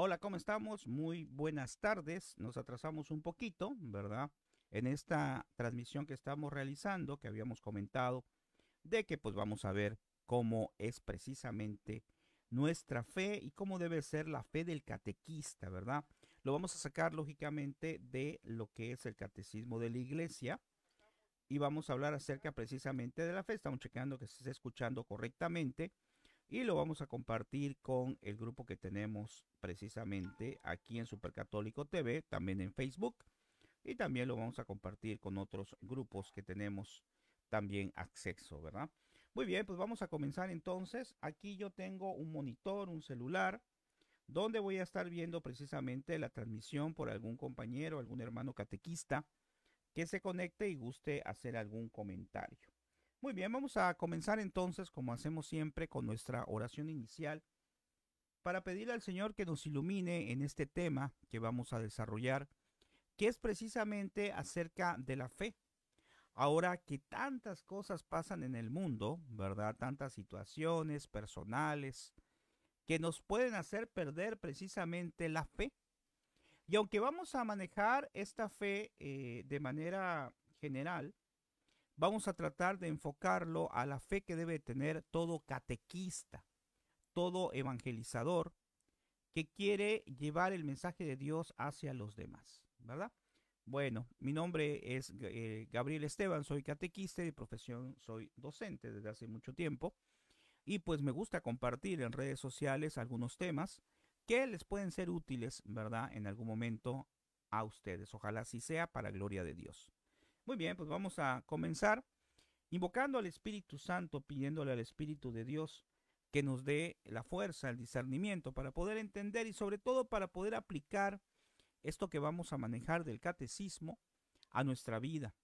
Hola, ¿cómo estamos? Muy buenas tardes. Nos atrasamos un poquito, ¿verdad? En esta transmisión que estamos realizando, que habíamos comentado, de que pues vamos a ver cómo es precisamente nuestra fe y cómo debe ser la fe del catequista, ¿verdad? Lo vamos a sacar lógicamente de lo que es el catecismo de la iglesia y vamos a hablar acerca precisamente de la fe. Estamos chequeando que se esté escuchando correctamente y lo vamos a compartir con el grupo que tenemos precisamente aquí en Supercatólico TV, también en Facebook y también lo vamos a compartir con otros grupos que tenemos también acceso, ¿verdad? Muy bien, pues vamos a comenzar entonces. Aquí yo tengo un monitor, un celular, donde voy a estar viendo precisamente la transmisión por algún compañero, algún hermano catequista que se conecte y guste hacer algún comentario. Muy bien, vamos a comenzar entonces, como hacemos siempre, con nuestra oración inicial para pedirle al Señor que nos ilumine en este tema que vamos a desarrollar, que es precisamente acerca de la fe. Ahora que tantas cosas pasan en el mundo, ¿verdad? Tantas situaciones personales que nos pueden hacer perder precisamente la fe. Y aunque vamos a manejar esta fe eh, de manera general, vamos a tratar de enfocarlo a la fe que debe tener todo catequista, todo evangelizador que quiere llevar el mensaje de Dios hacia los demás, ¿verdad? Bueno, mi nombre es eh, Gabriel Esteban, soy catequista y de profesión soy docente desde hace mucho tiempo. Y pues me gusta compartir en redes sociales algunos temas que les pueden ser útiles, ¿verdad? En algún momento a ustedes. Ojalá así sea para gloria de Dios. Muy bien, pues vamos a comenzar invocando al Espíritu Santo, pidiéndole al Espíritu de Dios que nos dé la fuerza, el discernimiento para poder entender y sobre todo para poder aplicar esto que vamos a manejar del catecismo a nuestra vida.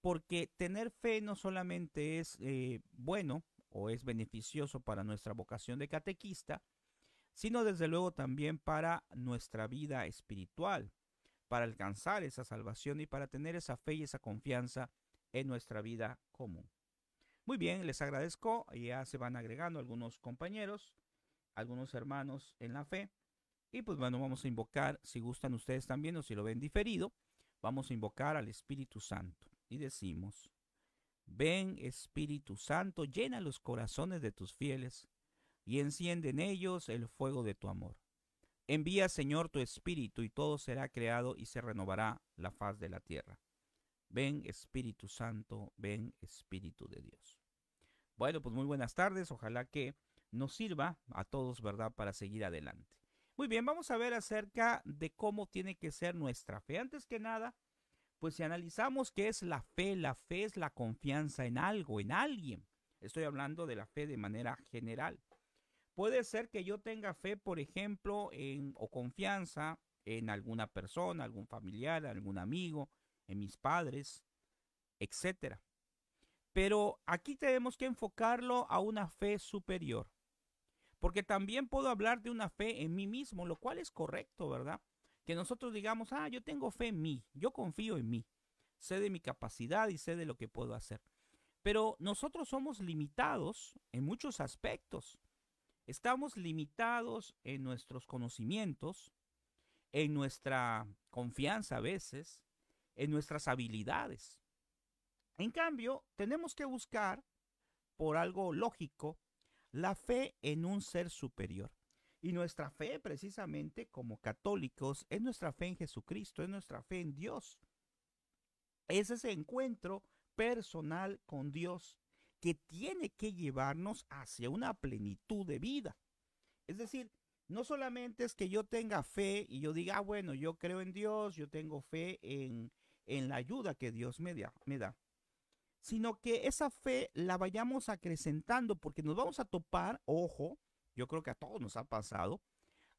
Porque tener fe no solamente es eh, bueno o es beneficioso para nuestra vocación de catequista, sino desde luego también para nuestra vida espiritual para alcanzar esa salvación y para tener esa fe y esa confianza en nuestra vida común. Muy bien, les agradezco. Ya se van agregando algunos compañeros, algunos hermanos en la fe. Y pues bueno, vamos a invocar, si gustan ustedes también o si lo ven diferido, vamos a invocar al Espíritu Santo. Y decimos, ven Espíritu Santo, llena los corazones de tus fieles y enciende en ellos el fuego de tu amor. Envía, Señor, tu Espíritu, y todo será creado y se renovará la faz de la tierra. Ven, Espíritu Santo, ven, Espíritu de Dios. Bueno, pues muy buenas tardes. Ojalá que nos sirva a todos, ¿verdad?, para seguir adelante. Muy bien, vamos a ver acerca de cómo tiene que ser nuestra fe. Antes que nada, pues si analizamos qué es la fe, la fe es la confianza en algo, en alguien. Estoy hablando de la fe de manera general. Puede ser que yo tenga fe, por ejemplo, o confianza en alguna persona, algún familiar, algún amigo, en mis padres, etcétera. Pero aquí tenemos que enfocarlo a una fe superior. Porque también puedo hablar de una fe en mí mismo, lo cual es correcto, ¿verdad? Que nosotros digamos, ah, yo tengo fe en mí, yo confío en mí, sé de mi capacidad y sé de lo que puedo hacer. Pero nosotros somos limitados en muchos aspectos. Estamos limitados en nuestros conocimientos, en nuestra confianza a veces, en nuestras habilidades. En cambio, tenemos que buscar, por algo lógico, la fe en un ser superior. Y nuestra fe, precisamente, como católicos, es nuestra fe en Jesucristo, es nuestra fe en Dios. Es ese encuentro personal con Dios que tiene que llevarnos hacia una plenitud de vida. Es decir, no solamente es que yo tenga fe y yo diga, ah, bueno, yo creo en Dios, yo tengo fe en, la ayuda que Dios me da, me da, sino que esa fe la vayamos acrecentando porque nos vamos a topar, ojo, yo creo que a todos nos ha pasado,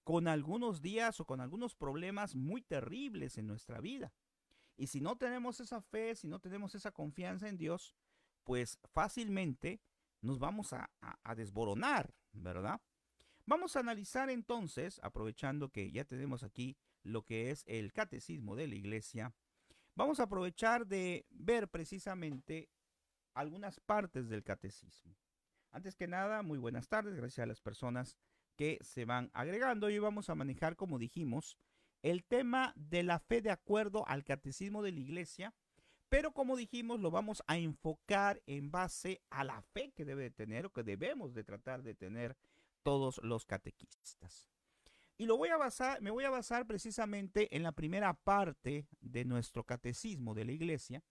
con algunos días o con algunos problemas muy terribles en nuestra vida. Y si no tenemos esa fe, si no tenemos esa confianza en Dios, pues fácilmente nos vamos a, desboronar, ¿verdad? Vamos a analizar entonces, aprovechando que ya tenemos aquí lo que es el catecismo de la iglesia, vamos a aprovechar de ver precisamente algunas partes del catecismo. Antes que nada, muy buenas tardes, gracias a las personas que se van agregando. Hoy vamos a manejar, como dijimos, el tema de la fe de acuerdo al catecismo de la iglesia pero como dijimos, lo vamos a enfocar en base a la fe que debe tener o que debemos de tratar de tener todos los catequistas. Y lo voy a basar, me voy a basar precisamente en la primera parte de nuestro catecismo de la iglesia,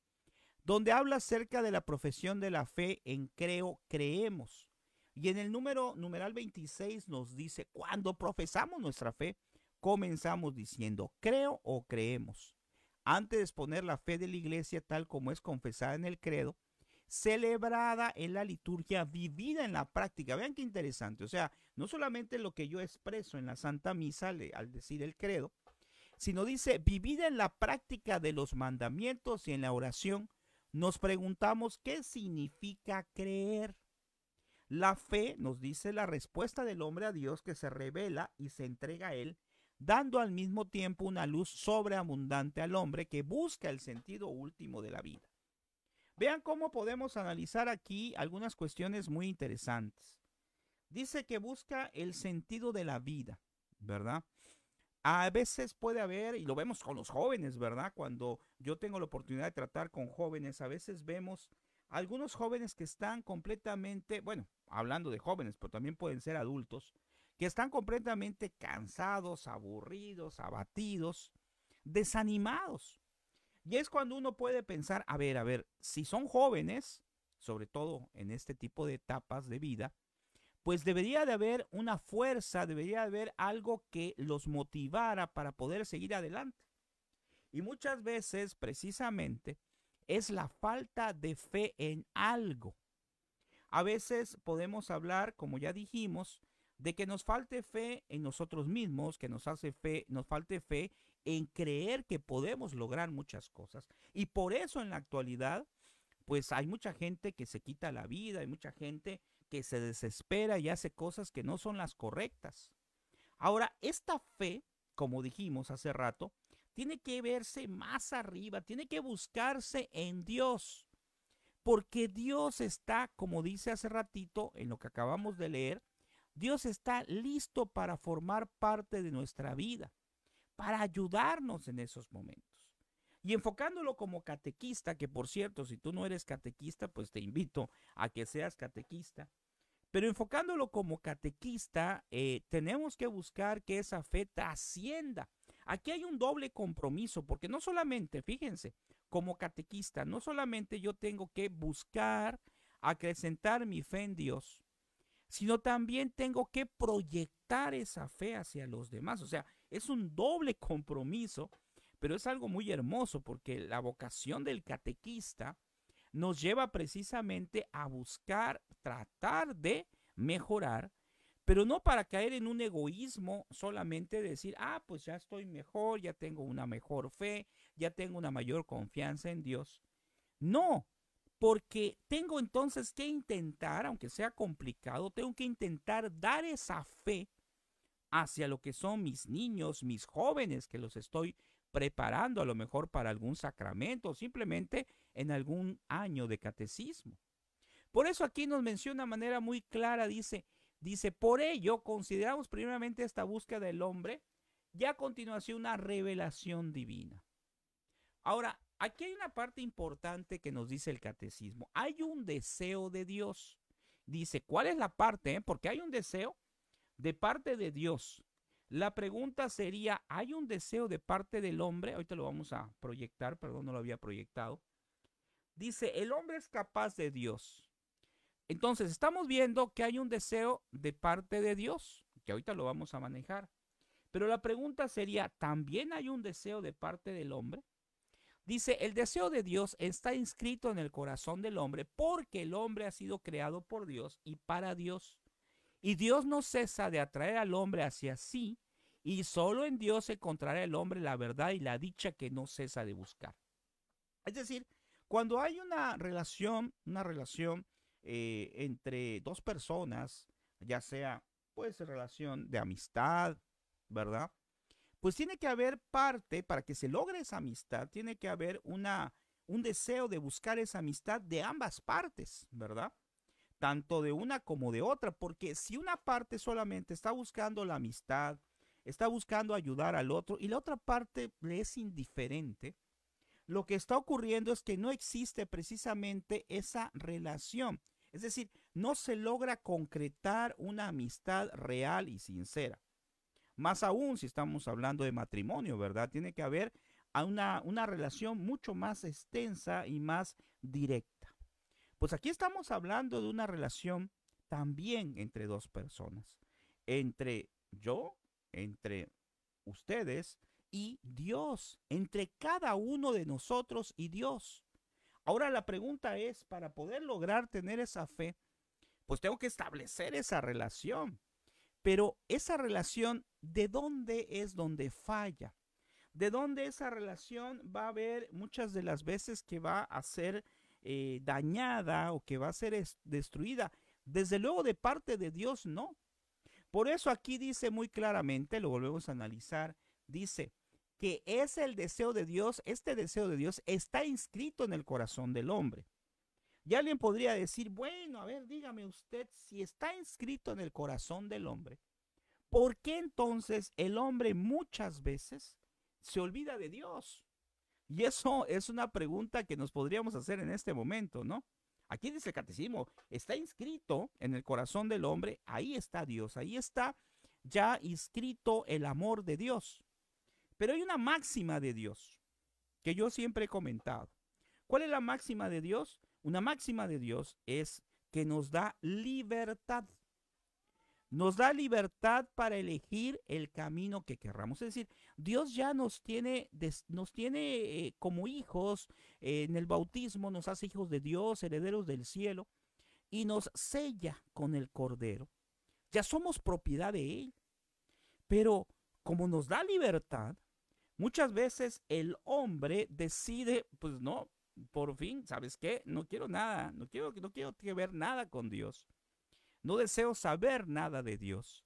donde habla acerca de la profesión de la fe en creo, creemos. Y en el número numeral 26 nos dice, cuando profesamos nuestra fe, comenzamos diciendo creo o creemos antes de exponer la fe de la iglesia tal como es confesada en el credo, celebrada en la liturgia, vivida en la práctica. Vean qué interesante. O sea, no solamente lo que yo expreso en la Santa Misa al decir el credo, sino dice, vivida en la práctica de los mandamientos y en la oración, nos preguntamos qué significa creer. La fe nos dice la respuesta del hombre a Dios que se revela y se entrega a Él dando al mismo tiempo una luz sobreabundante al hombre que busca el sentido último de la vida. Vean cómo podemos analizar aquí algunas cuestiones muy interesantes. Dice que busca el sentido de la vida, ¿verdad? A veces puede haber, y lo vemos con los jóvenes, ¿verdad? Cuando yo tengo la oportunidad de tratar con jóvenes, a veces vemos algunos jóvenes que están completamente, bueno, hablando de jóvenes, pero también pueden ser adultos, que están completamente cansados, aburridos, abatidos, desanimados. Y es cuando uno puede pensar, a ver, a ver, si son jóvenes, sobre todo en este tipo de etapas de vida, pues debería de haber una fuerza, debería de haber algo que los motivara para poder seguir adelante. Y muchas veces, precisamente, es la falta de fe en algo. A veces podemos hablar, como ya dijimos, de que nos falte fe en nosotros mismos, que nos hace fe, nos falte fe en creer que podemos lograr muchas cosas. Y por eso en la actualidad, pues hay mucha gente que se quita la vida, hay mucha gente que se desespera y hace cosas que no son las correctas. Ahora, esta fe, como dijimos hace rato, tiene que verse más arriba, tiene que buscarse en Dios. Porque Dios está, como dice hace ratito en lo que acabamos de leer, Dios está listo para formar parte de nuestra vida, para ayudarnos en esos momentos. Y enfocándolo como catequista, que por cierto, si tú no eres catequista, pues te invito a que seas catequista. Pero enfocándolo como catequista, eh, tenemos que buscar que esa fe trascienda. Aquí hay un doble compromiso, porque no solamente, fíjense, como catequista, no solamente yo tengo que buscar acrecentar mi fe en Dios, sino también tengo que proyectar esa fe hacia los demás. O sea, es un doble compromiso, pero es algo muy hermoso porque la vocación del catequista nos lleva precisamente a buscar, tratar de mejorar, pero no para caer en un egoísmo solamente decir, ah, pues ya estoy mejor, ya tengo una mejor fe, ya tengo una mayor confianza en Dios. No, porque tengo entonces que intentar, aunque sea complicado, tengo que intentar dar esa fe hacia lo que son mis niños, mis jóvenes que los estoy preparando a lo mejor para algún sacramento o simplemente en algún año de catecismo. Por eso aquí nos menciona de manera muy clara, dice, dice, por ello consideramos primeramente esta búsqueda del hombre y a continuación una revelación divina. Ahora, Aquí hay una parte importante que nos dice el catecismo. Hay un deseo de Dios. Dice, ¿cuál es la parte? Porque hay un deseo de parte de Dios. La pregunta sería, ¿hay un deseo de parte del hombre? Ahorita lo vamos a proyectar, perdón, no lo había proyectado. Dice, el hombre es capaz de Dios. Entonces, estamos viendo que hay un deseo de parte de Dios, que ahorita lo vamos a manejar. Pero la pregunta sería, ¿también hay un deseo de parte del hombre? Dice, el deseo de Dios está inscrito en el corazón del hombre porque el hombre ha sido creado por Dios y para Dios. Y Dios no cesa de atraer al hombre hacia sí y solo en Dios encontrará el hombre la verdad y la dicha que no cesa de buscar. Es decir, cuando hay una relación, una relación eh, entre dos personas, ya sea, ser pues, relación de amistad, ¿verdad? pues tiene que haber parte, para que se logre esa amistad, tiene que haber una, un deseo de buscar esa amistad de ambas partes, ¿verdad? Tanto de una como de otra, porque si una parte solamente está buscando la amistad, está buscando ayudar al otro y la otra parte le es indiferente, lo que está ocurriendo es que no existe precisamente esa relación. Es decir, no se logra concretar una amistad real y sincera. Más aún si estamos hablando de matrimonio, ¿verdad? Tiene que haber una, una relación mucho más extensa y más directa. Pues aquí estamos hablando de una relación también entre dos personas, entre yo, entre ustedes y Dios, entre cada uno de nosotros y Dios. Ahora la pregunta es, para poder lograr tener esa fe, pues tengo que establecer esa relación. Pero esa relación, ¿de dónde es donde falla? ¿De dónde esa relación va a haber muchas de las veces que va a ser eh, dañada o que va a ser destruida? Desde luego de parte de Dios, no. Por eso aquí dice muy claramente, lo volvemos a analizar, dice que es el deseo de Dios, este deseo de Dios está inscrito en el corazón del hombre. Y alguien podría decir, bueno, a ver, dígame usted, si está inscrito en el corazón del hombre, ¿por qué entonces el hombre muchas veces se olvida de Dios? Y eso es una pregunta que nos podríamos hacer en este momento, ¿no? Aquí dice el catecismo, está inscrito en el corazón del hombre, ahí está Dios, ahí está ya inscrito el amor de Dios. Pero hay una máxima de Dios que yo siempre he comentado. ¿Cuál es la máxima de Dios? Una máxima de Dios es que nos da libertad. Nos da libertad para elegir el camino que querramos. Es decir, Dios ya nos tiene, nos tiene eh, como hijos eh, en el bautismo, nos hace hijos de Dios, herederos del cielo, y nos sella con el Cordero. Ya somos propiedad de Él. Pero como nos da libertad, muchas veces el hombre decide, pues no, por fin, ¿sabes qué? No quiero nada, no quiero, no quiero que ver nada con Dios. No deseo saber nada de Dios.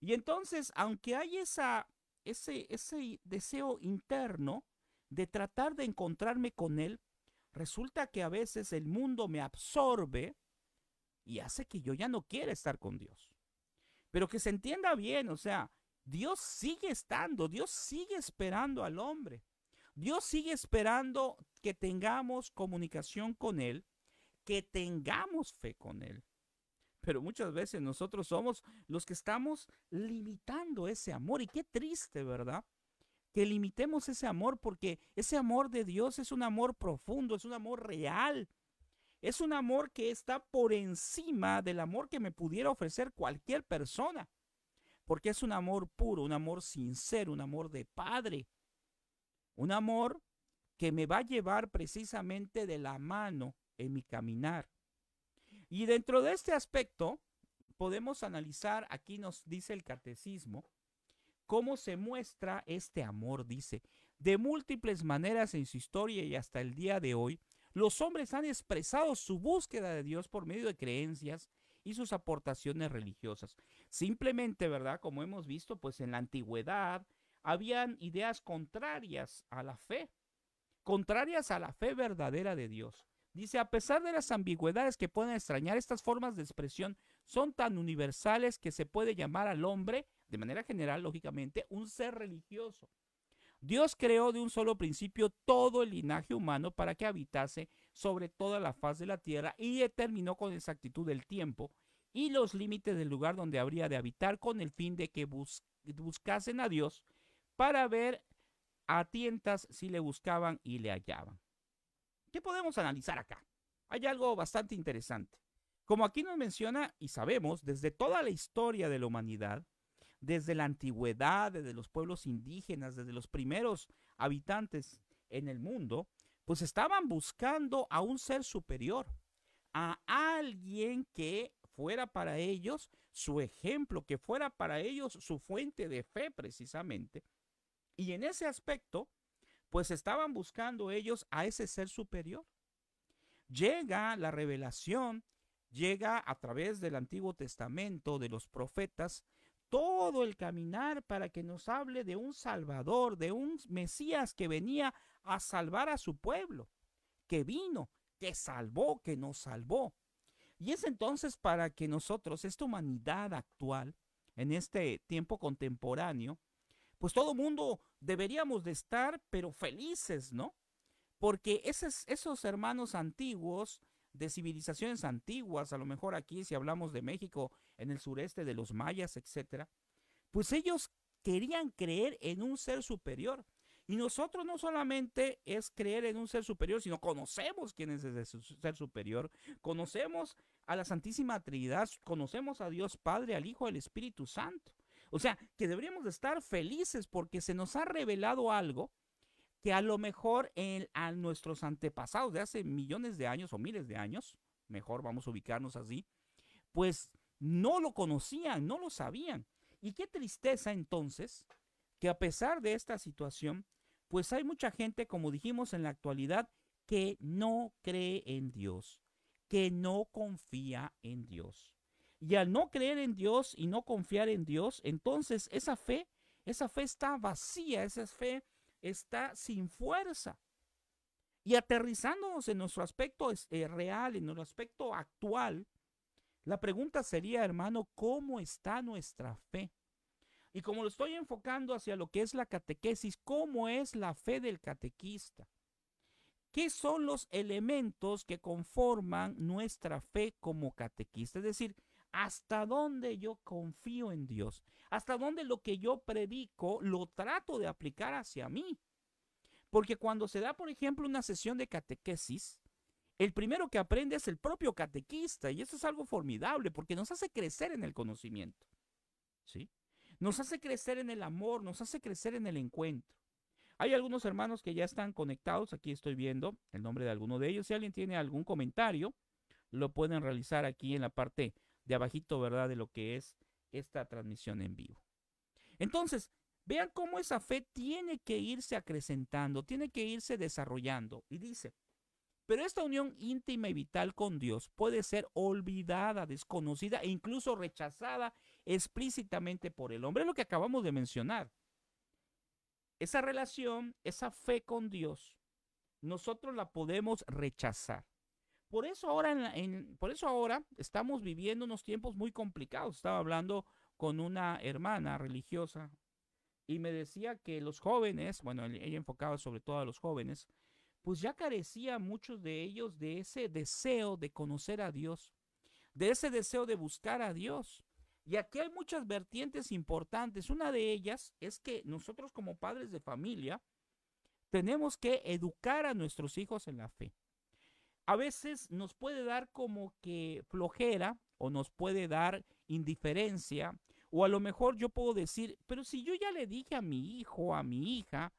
Y entonces, aunque hay esa, ese, ese deseo interno de tratar de encontrarme con Él, resulta que a veces el mundo me absorbe y hace que yo ya no quiera estar con Dios. Pero que se entienda bien, o sea, Dios sigue estando, Dios sigue esperando al hombre. Dios sigue esperando que tengamos comunicación con Él, que tengamos fe con Él. Pero muchas veces nosotros somos los que estamos limitando ese amor. Y qué triste, ¿verdad? Que limitemos ese amor porque ese amor de Dios es un amor profundo, es un amor real. Es un amor que está por encima del amor que me pudiera ofrecer cualquier persona. Porque es un amor puro, un amor sincero, un amor de padre. Un amor que me va a llevar precisamente de la mano en mi caminar. Y dentro de este aspecto, podemos analizar, aquí nos dice el catecismo, cómo se muestra este amor, dice. De múltiples maneras en su historia y hasta el día de hoy, los hombres han expresado su búsqueda de Dios por medio de creencias y sus aportaciones religiosas. Simplemente, ¿verdad? Como hemos visto, pues en la antigüedad, habían ideas contrarias a la fe, contrarias a la fe verdadera de Dios. Dice, a pesar de las ambigüedades que pueden extrañar, estas formas de expresión son tan universales que se puede llamar al hombre, de manera general, lógicamente, un ser religioso. Dios creó de un solo principio todo el linaje humano para que habitase sobre toda la faz de la tierra y determinó con exactitud el tiempo y los límites del lugar donde habría de habitar con el fin de que buscasen a Dios para ver a tientas si le buscaban y le hallaban. ¿Qué podemos analizar acá? Hay algo bastante interesante. Como aquí nos menciona y sabemos, desde toda la historia de la humanidad, desde la antigüedad, desde los pueblos indígenas, desde los primeros habitantes en el mundo, pues estaban buscando a un ser superior, a alguien que fuera para ellos su ejemplo, que fuera para ellos su fuente de fe precisamente, y en ese aspecto, pues estaban buscando ellos a ese ser superior. Llega la revelación, llega a través del Antiguo Testamento, de los profetas, todo el caminar para que nos hable de un Salvador, de un Mesías que venía a salvar a su pueblo, que vino, que salvó, que nos salvó. Y es entonces para que nosotros, esta humanidad actual, en este tiempo contemporáneo, pues todo mundo deberíamos de estar, pero felices, ¿no? Porque esos, esos hermanos antiguos, de civilizaciones antiguas, a lo mejor aquí si hablamos de México, en el sureste de los mayas, etcétera, pues ellos querían creer en un ser superior. Y nosotros no solamente es creer en un ser superior, sino conocemos quién es ese ser superior, conocemos a la Santísima Trinidad, conocemos a Dios Padre, al Hijo, al Espíritu Santo. O sea, que deberíamos estar felices porque se nos ha revelado algo que a lo mejor a nuestros antepasados de hace millones de años o miles de años, mejor vamos a ubicarnos así, pues no lo conocían, no lo sabían. Y qué tristeza entonces que a pesar de esta situación, pues hay mucha gente, como dijimos en la actualidad, que no cree en Dios, que no confía en Dios. Y al no creer en Dios y no confiar en Dios, entonces esa fe, esa fe está vacía, esa fe está sin fuerza. Y aterrizándonos en nuestro aspecto es este, real, en nuestro aspecto actual, la pregunta sería, hermano, ¿cómo está nuestra fe? Y como lo estoy enfocando hacia lo que es la catequesis, ¿cómo es la fe del catequista? ¿Qué son los elementos que conforman nuestra fe como catequista? Es decir, hasta dónde yo confío en Dios, hasta dónde lo que yo predico lo trato de aplicar hacia mí. Porque cuando se da, por ejemplo, una sesión de catequesis, el primero que aprende es el propio catequista y eso es algo formidable porque nos hace crecer en el conocimiento. ¿Sí? Nos hace crecer en el amor, nos hace crecer en el encuentro. Hay algunos hermanos que ya están conectados, aquí estoy viendo el nombre de alguno de ellos. Si alguien tiene algún comentario, lo pueden realizar aquí en la parte de abajito, ¿verdad? De lo que es esta transmisión en vivo. Entonces, vean cómo esa fe tiene que irse acrecentando, tiene que irse desarrollando. Y dice, pero esta unión íntima y vital con Dios puede ser olvidada, desconocida e incluso rechazada explícitamente por el hombre. Es lo que acabamos de mencionar. Esa relación, esa fe con Dios, nosotros la podemos rechazar. Por eso ahora, por eso ahora estamos viviendo unos tiempos muy complicados. Estaba hablando con una hermana religiosa y me decía que los jóvenes, bueno, ella enfocaba sobre todo a los jóvenes, pues ya carecía muchos de ellos de ese deseo de conocer a Dios, de ese deseo de buscar a Dios. Y aquí hay muchas vertientes importantes. Una de ellas es que nosotros como padres de familia tenemos que educar a nuestros hijos en la fe a veces nos puede dar como que flojera o nos puede dar indiferencia o a lo mejor yo puedo decir, pero si yo ya le dije a mi hijo, a mi hija,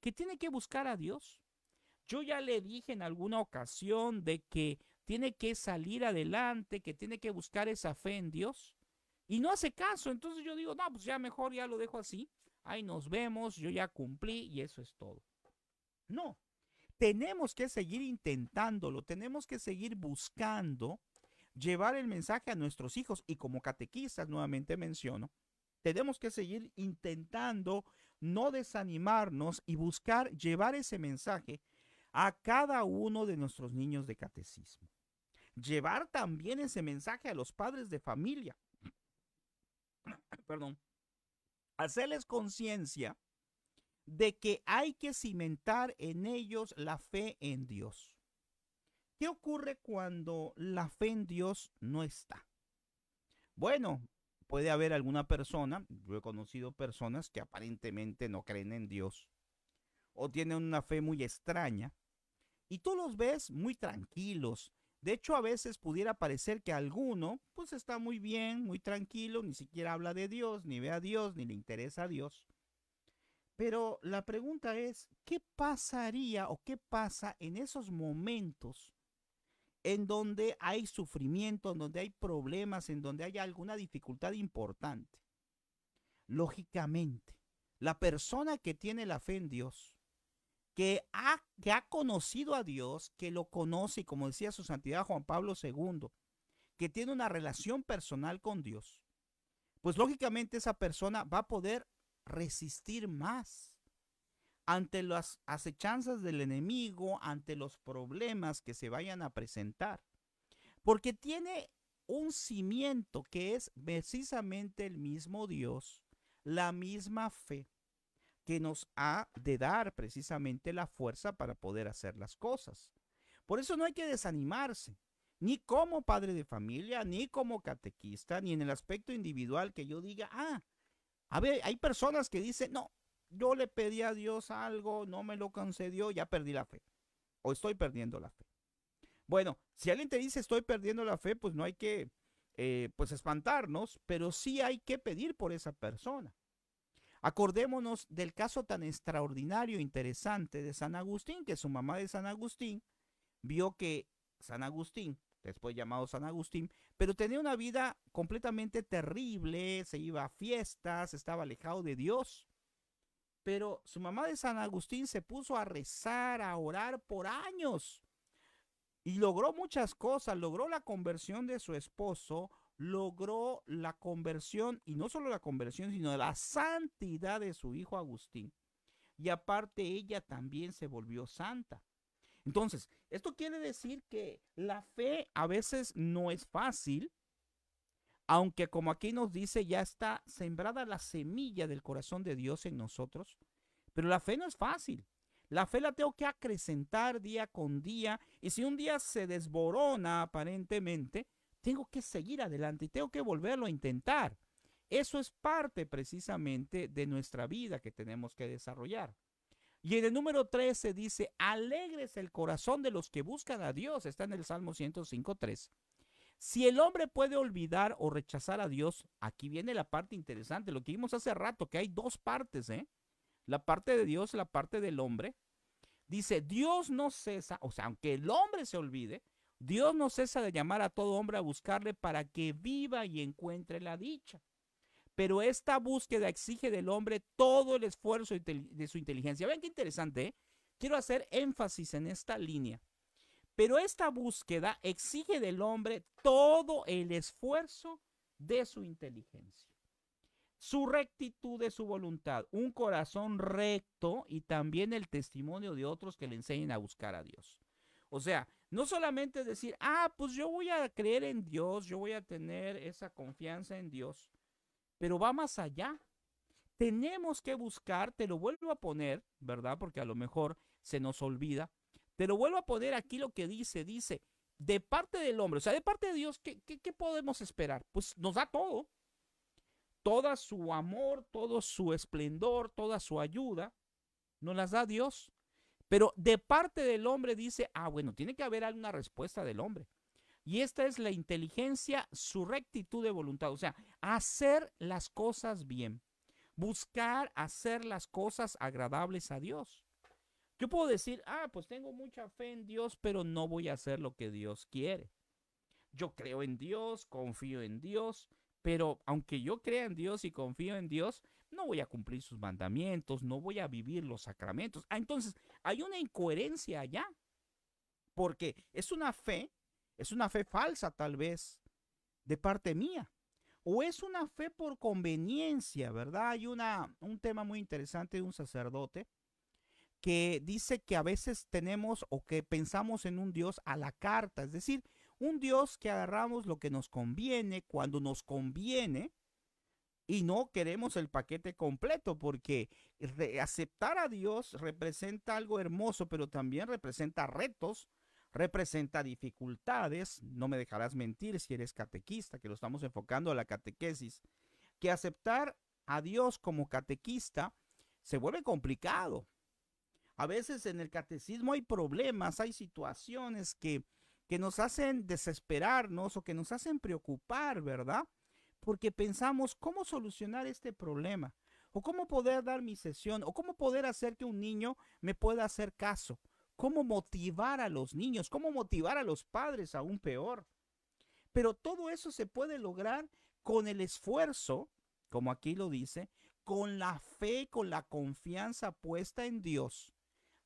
que tiene que buscar a Dios. Yo ya le dije en alguna ocasión de que tiene que salir adelante, que tiene que buscar esa fe en Dios. Y no hace caso, entonces yo digo, no, pues ya mejor ya lo dejo así. Ahí nos vemos, yo ya cumplí y eso es todo. No, tenemos que seguir intentándolo, tenemos que seguir buscando llevar el mensaje a nuestros hijos y como catequistas nuevamente menciono, tenemos que seguir intentando no desanimarnos y buscar llevar ese mensaje a cada uno de nuestros niños de catecismo. Llevar también ese mensaje a los padres de familia. Perdón. Hacerles conciencia de que hay que cimentar en ellos la fe en Dios. ¿Qué ocurre cuando la fe en Dios no está? Bueno, puede haber alguna persona, yo he conocido personas que aparentemente no creen en Dios o tienen una fe muy extraña y tú los ves muy tranquilos. De hecho, a veces pudiera parecer que alguno pues está muy bien, muy tranquilo, ni siquiera habla de Dios, ni ve a Dios, ni le interesa a Dios. Pero la pregunta es, ¿qué pasaría o qué pasa en esos momentos en donde hay sufrimiento, en donde hay problemas, en donde hay alguna dificultad importante? Lógicamente, la persona que tiene la fe en Dios, que ha, que ha conocido a Dios, que lo conoce, como decía su santidad Juan Pablo II, que tiene una relación personal con Dios, pues lógicamente esa persona va a poder resistir más ante las acechanzas del enemigo, ante los problemas que se vayan a presentar. Porque tiene un cimiento que es precisamente el mismo Dios, la misma fe que nos ha de dar precisamente la fuerza para poder hacer las cosas. Por eso no hay que desanimarse, ni como padre de familia, ni como catequista, ni en el aspecto individual que yo diga, ah, a ver, hay personas que dicen, no, yo le pedí a Dios algo, no me lo concedió, ya perdí la fe. O estoy perdiendo la fe. Bueno, si alguien te dice estoy perdiendo la fe, pues no hay que eh, pues espantarnos, pero sí hay que pedir por esa persona. Acordémonos del caso tan extraordinario, e interesante de San Agustín, que su mamá de San Agustín vio que San Agustín después llamado San Agustín, pero tenía una vida completamente terrible, se iba a fiestas, estaba alejado de Dios. Pero su mamá de San Agustín se puso a rezar, a orar por años. Y logró muchas cosas, logró la conversión de su esposo, logró la conversión, y no solo la conversión, sino la santidad de su hijo Agustín. Y aparte ella también se volvió santa. Entonces, esto quiere decir que la fe a veces no es fácil, aunque como aquí nos dice, ya está sembrada la semilla del corazón de Dios en nosotros, pero la fe no es fácil. La fe la tengo que acrecentar día con día y si un día se desborona aparentemente, tengo que seguir adelante y tengo que volverlo a intentar. Eso es parte precisamente de nuestra vida que tenemos que desarrollar. Y en el número 13 dice, alegres el corazón de los que buscan a Dios. Está en el Salmo 105.3. Si el hombre puede olvidar o rechazar a Dios, aquí viene la parte interesante, lo que vimos hace rato, que hay dos partes, ¿eh? La parte de Dios, la parte del hombre. Dice, Dios no cesa, o sea, aunque el hombre se olvide, Dios no cesa de llamar a todo hombre a buscarle para que viva y encuentre la dicha. Pero esta búsqueda exige del hombre todo el esfuerzo de su inteligencia. Vean qué interesante. ¿eh? Quiero hacer énfasis en esta línea. Pero esta búsqueda exige del hombre todo el esfuerzo de su inteligencia. Su rectitud de su voluntad, un corazón recto y también el testimonio de otros que le enseñen a buscar a Dios. O sea, no solamente decir, ah, pues yo voy a creer en Dios, yo voy a tener esa confianza en Dios, pero va más allá. Tenemos que buscar, te lo vuelvo a poner, ¿verdad? Porque a lo mejor se nos olvida. Te lo vuelvo a poner aquí lo que dice, dice, de parte del hombre, o sea, de parte de Dios, ¿qué, podemos esperar? Pues nos da todo. Toda su amor, todo su esplendor, toda su ayuda, nos las da Dios. Pero de parte del hombre dice, ah, bueno, tiene que haber alguna respuesta del hombre. Y esta es la inteligencia, su rectitud de voluntad, o sea, hacer las cosas bien, buscar hacer las cosas agradables a Dios. Yo puedo decir, ah, pues tengo mucha fe en Dios, pero no voy a hacer lo que Dios quiere. Yo creo en Dios, confío en Dios, pero aunque yo crea en Dios y confío en Dios, no voy a cumplir sus mandamientos, no voy a vivir los sacramentos. Ah, entonces, hay una incoherencia allá, porque es una fe es una fe falsa tal vez de parte mía. O es una fe por conveniencia, ¿verdad? Hay una, un tema muy interesante de un sacerdote que dice que a veces tenemos o que pensamos en un Dios a la carta, es decir, un Dios que agarramos lo que nos conviene cuando nos conviene y no queremos el paquete completo porque aceptar a Dios representa algo hermoso, pero también representa retos, representa dificultades, no me dejarás mentir si eres catequista, que lo estamos enfocando a la catequesis, que aceptar a Dios como catequista se vuelve complicado. A veces en el catecismo hay problemas, hay situaciones que, que nos hacen desesperarnos o que nos hacen preocupar, ¿verdad? Porque pensamos cómo solucionar este problema, o cómo poder dar mi sesión, o cómo poder hacer que un niño me pueda hacer caso cómo motivar a los niños, cómo motivar a los padres aún peor. Pero todo eso se puede lograr con el esfuerzo, como aquí lo dice, con la fe, con la confianza puesta en Dios,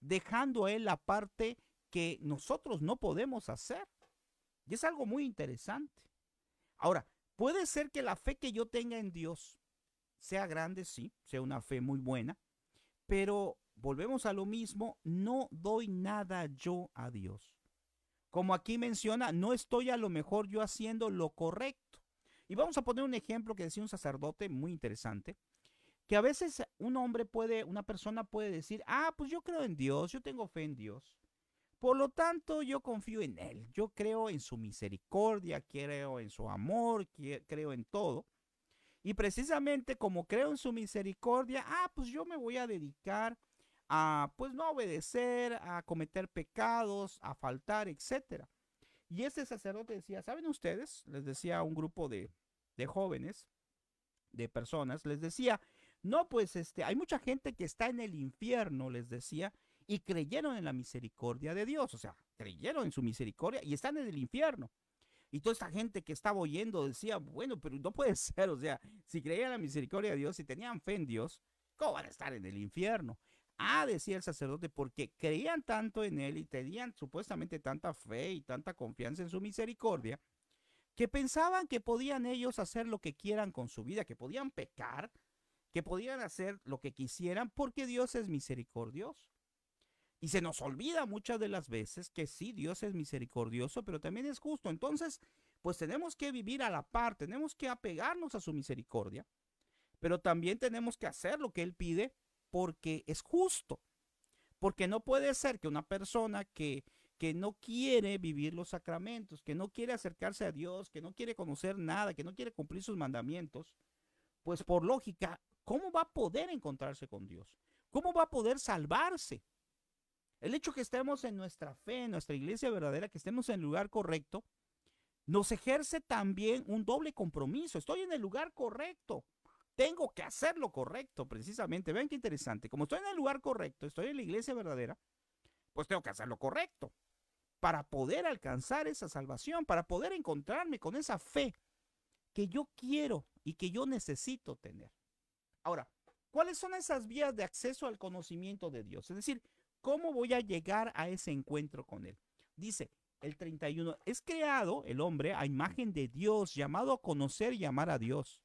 dejando a Él la parte que nosotros no podemos hacer. Y es algo muy interesante. Ahora, puede ser que la fe que yo tenga en Dios sea grande, sí, sea una fe muy buena, pero volvemos a lo mismo, no doy nada yo a Dios. Como aquí menciona, no estoy a lo mejor yo haciendo lo correcto. Y vamos a poner un ejemplo que decía un sacerdote muy interesante, que a veces un hombre puede, una persona puede decir, ah, pues yo creo en Dios, yo tengo fe en Dios. Por lo tanto, yo confío en Él, yo creo en su misericordia, creo en su amor, creo en todo. Y precisamente como creo en su misericordia, ah, pues yo me voy a dedicar a pues no obedecer, a cometer pecados, a faltar, etc. Y ese sacerdote decía, ¿saben ustedes? Les decía a un grupo de, de jóvenes, de personas, les decía, no, pues este, hay mucha gente que está en el infierno, les decía, y creyeron en la misericordia de Dios, o sea, creyeron en su misericordia y están en el infierno. Y toda esta gente que estaba oyendo decía, bueno, pero no puede ser, o sea, si creían en la misericordia de Dios, si tenían fe en Dios, ¿cómo van a estar en el infierno? Ah, decía el sacerdote, porque creían tanto en él y tenían supuestamente tanta fe y tanta confianza en su misericordia, que pensaban que podían ellos hacer lo que quieran con su vida, que podían pecar, que podían hacer lo que quisieran, porque Dios es misericordioso. Y se nos olvida muchas de las veces que sí, Dios es misericordioso, pero también es justo. Entonces, pues tenemos que vivir a la par, tenemos que apegarnos a su misericordia, pero también tenemos que hacer lo que Él pide porque es justo. Porque no puede ser que una persona que, que no quiere vivir los sacramentos, que no quiere acercarse a Dios, que no quiere conocer nada, que no quiere cumplir sus mandamientos, pues por lógica, ¿cómo va a poder encontrarse con Dios? ¿Cómo va a poder salvarse? El hecho que estemos en nuestra fe, en nuestra iglesia verdadera, que estemos en el lugar correcto, nos ejerce también un doble compromiso. Estoy en el lugar correcto tengo que hacer lo correcto, precisamente. Vean qué interesante. Como estoy en el lugar correcto, estoy en la iglesia verdadera, pues tengo que hacer lo correcto para poder alcanzar esa salvación, para poder encontrarme con esa fe que yo quiero y que yo necesito tener. Ahora, ¿cuáles son esas vías de acceso al conocimiento de Dios? Es decir, ¿cómo voy a llegar a ese encuentro con Él? Dice el 31, es creado el hombre a imagen de Dios, llamado a conocer y amar a Dios.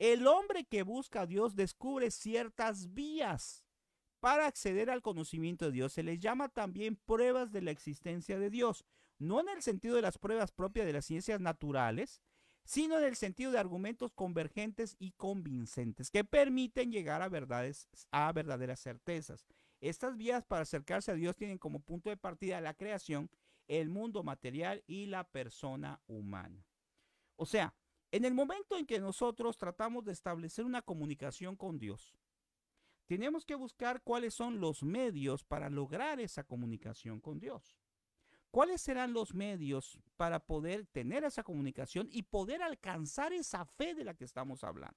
El hombre que busca a Dios descubre ciertas vías para acceder al conocimiento de Dios. Se les llama también pruebas de la existencia de Dios, no en el sentido de las pruebas propias de las ciencias naturales, sino en el sentido de argumentos convergentes y convincentes que permiten llegar a verdades, a verdaderas certezas. Estas vías para acercarse a Dios tienen como punto de partida la creación, el mundo material y la persona humana. O sea, en el momento en que nosotros tratamos de establecer una comunicación con Dios, tenemos que buscar cuáles son los medios para lograr esa comunicación con Dios. ¿Cuáles serán los medios para poder tener esa comunicación y poder alcanzar esa fe de la que estamos hablando?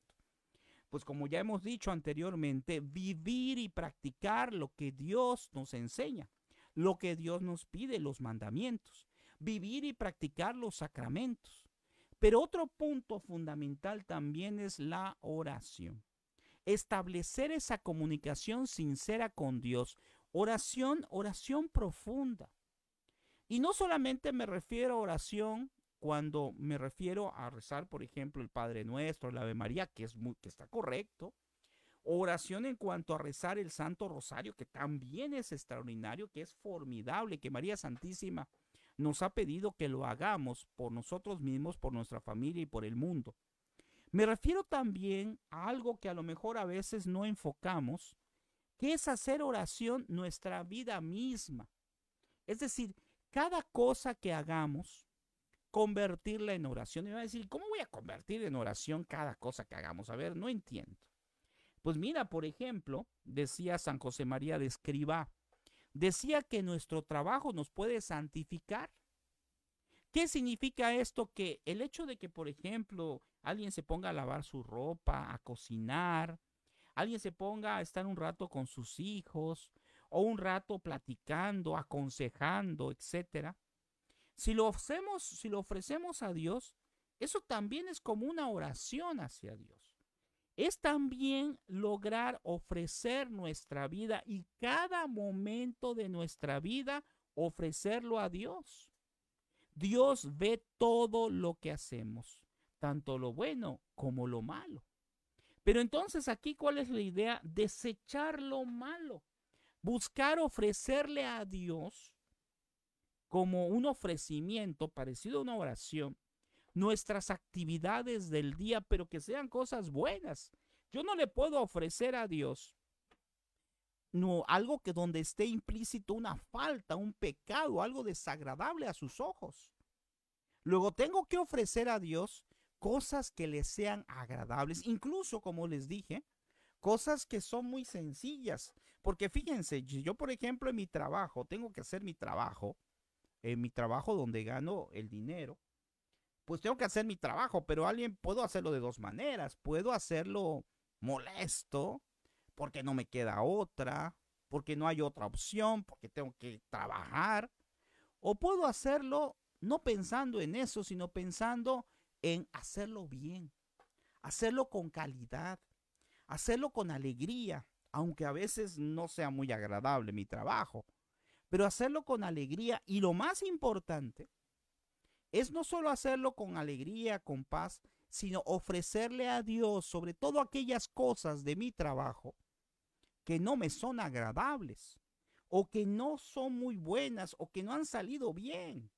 Pues como ya hemos dicho anteriormente, vivir y practicar lo que Dios nos enseña, lo que Dios nos pide, los mandamientos, vivir y practicar los sacramentos pero otro punto fundamental también es la oración. Establecer esa comunicación sincera con Dios. Oración, oración profunda. Y no solamente me refiero a oración cuando me refiero a rezar, por ejemplo, el Padre Nuestro, el Ave María, que, es muy, que está correcto. Oración en cuanto a rezar el Santo Rosario, que también es extraordinario, que es formidable, que María Santísima nos ha pedido que lo hagamos por nosotros mismos, por nuestra familia y por el mundo. Me refiero también a algo que a lo mejor a veces no enfocamos, que es hacer oración nuestra vida misma. Es decir, cada cosa que hagamos, convertirla en oración. Y va a decir, ¿cómo voy a convertir en oración cada cosa que hagamos? A ver, no entiendo. Pues mira, por ejemplo, decía San José María de Escribá, decía que nuestro trabajo nos puede santificar. ¿Qué significa esto? Que el hecho de que, por ejemplo, alguien se ponga a lavar su ropa, a cocinar, alguien se ponga a estar un rato con sus hijos o un rato platicando, aconsejando, etcétera. Si lo hacemos, si lo ofrecemos a Dios, eso también es como una oración hacia Dios es también lograr ofrecer nuestra vida y cada momento de nuestra vida ofrecerlo a Dios. Dios ve todo lo que hacemos, tanto lo bueno como lo malo. Pero entonces aquí, ¿cuál es la idea? Desechar lo malo. Buscar ofrecerle a Dios como un ofrecimiento parecido a una oración, nuestras actividades del día, pero que sean cosas buenas. Yo no le puedo ofrecer a Dios no, algo que donde esté implícito una falta, un pecado, algo desagradable a sus ojos. Luego tengo que ofrecer a Dios cosas que le sean agradables, incluso como les dije, cosas que son muy sencillas. Porque fíjense, yo por ejemplo en mi trabajo, tengo que hacer mi trabajo, en mi trabajo donde gano el dinero, pues tengo que hacer mi trabajo, pero alguien puedo hacerlo de dos maneras. Puedo hacerlo molesto, porque no me queda otra, porque no hay otra opción, porque tengo que trabajar. O puedo hacerlo no pensando en eso, sino pensando en hacerlo bien, hacerlo con calidad, hacerlo con alegría, aunque a veces no sea muy agradable mi trabajo, pero hacerlo con alegría y lo más importante, es no solo hacerlo con alegría, con paz, sino ofrecerle a Dios sobre todo aquellas cosas de mi trabajo que no me son agradables o que no son muy buenas o que no han salido bien.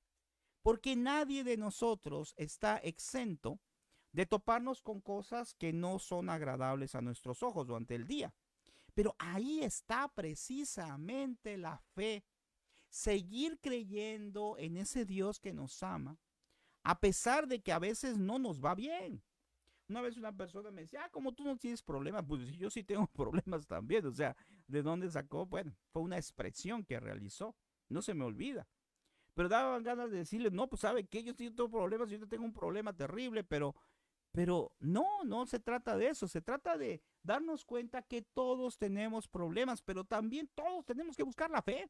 Porque nadie de nosotros está exento de toparnos con cosas que no son agradables a nuestros ojos durante el día. Pero ahí está precisamente la fe. Seguir creyendo en ese Dios que nos ama, a pesar de que a veces no nos va bien. Una vez una persona me decía, ah, como tú no tienes problemas, pues yo sí tengo problemas también. O sea, ¿de dónde sacó? Bueno, fue una expresión que realizó. No se me olvida. Pero daban ganas de decirle, no, pues sabe que yo sí tengo problemas, yo tengo un problema terrible, pero, pero no, no se trata de eso. Se trata de darnos cuenta que todos tenemos problemas, pero también todos tenemos que buscar la fe.